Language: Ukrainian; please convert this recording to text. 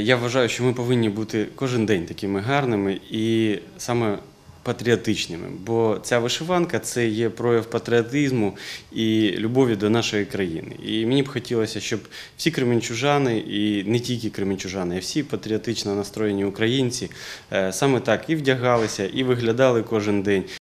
Я вважаю, що ми повинні бути кожен день такими гарними і саме патріотичними, бо ця вишиванка це є прояв патріотизму і любові до нашої країни. І мені б хотілося, щоб всі кременчужани, і не тільки кременчужани, а всі патріотично настроєні українці е, саме так і вдягалися, і виглядали кожен день,